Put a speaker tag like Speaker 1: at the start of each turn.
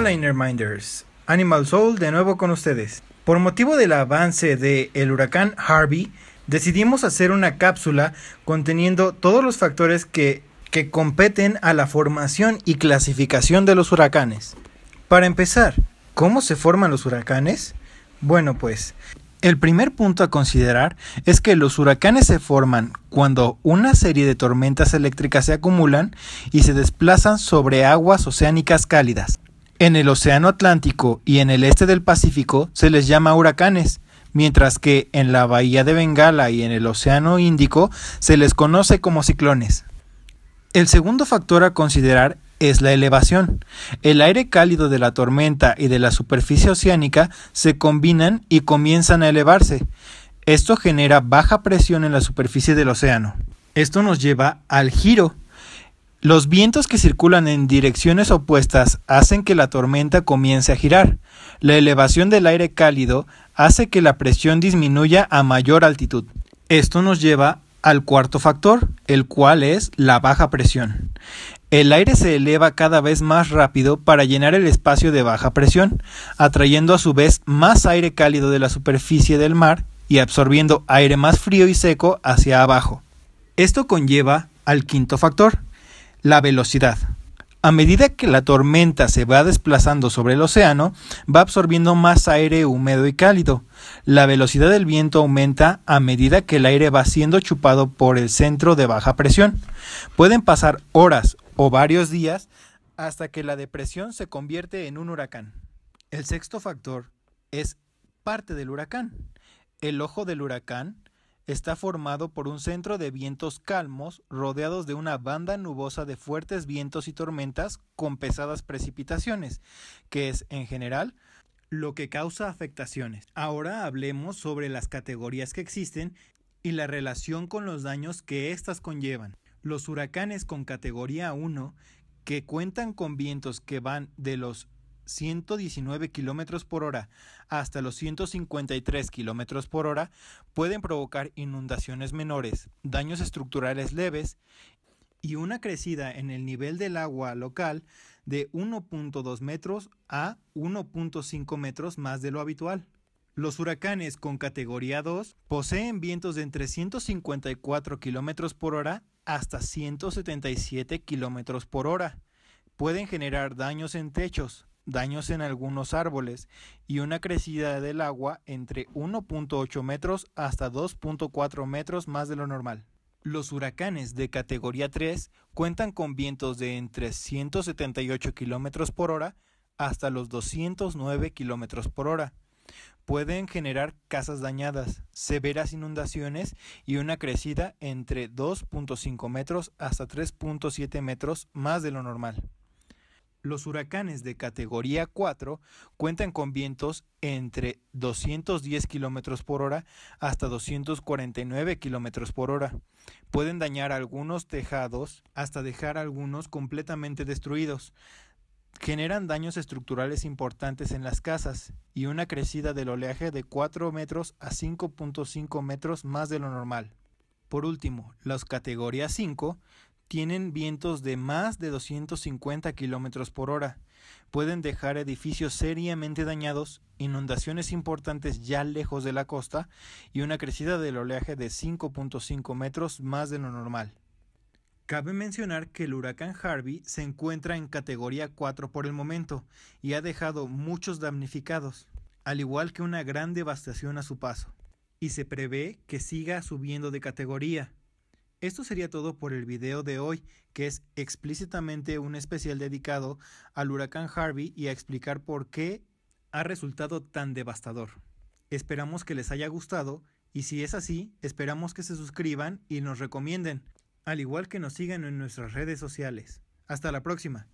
Speaker 1: Hola Animal Soul de nuevo con ustedes. Por motivo del avance del huracán Harvey, decidimos hacer una cápsula conteniendo todos los factores que, que competen a la formación y clasificación de los huracanes. Para empezar, ¿cómo se forman los huracanes? Bueno, pues el primer punto a considerar es que los huracanes se forman cuando una serie de tormentas eléctricas se acumulan y se desplazan sobre aguas oceánicas cálidas. En el Océano Atlántico y en el este del Pacífico se les llama huracanes, mientras que en la Bahía de Bengala y en el Océano Índico se les conoce como ciclones. El segundo factor a considerar es la elevación. El aire cálido de la tormenta y de la superficie oceánica se combinan y comienzan a elevarse. Esto genera baja presión en la superficie del océano. Esto nos lleva al giro, los vientos que circulan en direcciones opuestas hacen que la tormenta comience a girar. La elevación del aire cálido hace que la presión disminuya a mayor altitud. Esto nos lleva al cuarto factor, el cual es la baja presión. El aire se eleva cada vez más rápido para llenar el espacio de baja presión, atrayendo a su vez más aire cálido de la superficie del mar y absorbiendo aire más frío y seco hacia abajo. Esto conlleva al quinto factor, la velocidad. A medida que la tormenta se va desplazando sobre el océano, va absorbiendo más aire húmedo y cálido. La velocidad del viento aumenta a medida que el aire va siendo chupado por el centro de baja presión. Pueden pasar horas o varios días hasta que la depresión se convierte en un huracán. El sexto factor es parte del huracán. El ojo del huracán Está formado por un centro de vientos calmos rodeados de una banda nubosa de fuertes vientos y tormentas con pesadas precipitaciones, que es, en general, lo que causa afectaciones. Ahora hablemos sobre las categorías que existen y la relación con los daños que éstas conllevan. Los huracanes con categoría 1, que cuentan con vientos que van de los 119 km por hora hasta los 153 km por hora pueden provocar inundaciones menores, daños estructurales leves y una crecida en el nivel del agua local de 1.2 metros a 1.5 metros más de lo habitual. Los huracanes con categoría 2 poseen vientos de entre 154 km por hora hasta 177 km por hora. Pueden generar daños en techos, daños en algunos árboles y una crecida del agua entre 1.8 metros hasta 2.4 metros más de lo normal. Los huracanes de categoría 3 cuentan con vientos de entre 178 kilómetros por hora hasta los 209 kilómetros por hora. Pueden generar casas dañadas, severas inundaciones y una crecida entre 2.5 metros hasta 3.7 metros más de lo normal. Los huracanes de categoría 4 cuentan con vientos entre 210 km por hora hasta 249 km por hora. Pueden dañar algunos tejados hasta dejar algunos completamente destruidos. Generan daños estructurales importantes en las casas y una crecida del oleaje de 4 metros a 5.5 metros más de lo normal. Por último, las categorías 5 tienen vientos de más de 250 kilómetros por hora. Pueden dejar edificios seriamente dañados, inundaciones importantes ya lejos de la costa y una crecida del oleaje de 5.5 metros más de lo normal. Cabe mencionar que el huracán Harvey se encuentra en categoría 4 por el momento y ha dejado muchos damnificados, al igual que una gran devastación a su paso, y se prevé que siga subiendo de categoría. Esto sería todo por el video de hoy, que es explícitamente un especial dedicado al huracán Harvey y a explicar por qué ha resultado tan devastador. Esperamos que les haya gustado y si es así, esperamos que se suscriban y nos recomienden, al igual que nos sigan en nuestras redes sociales. Hasta la próxima.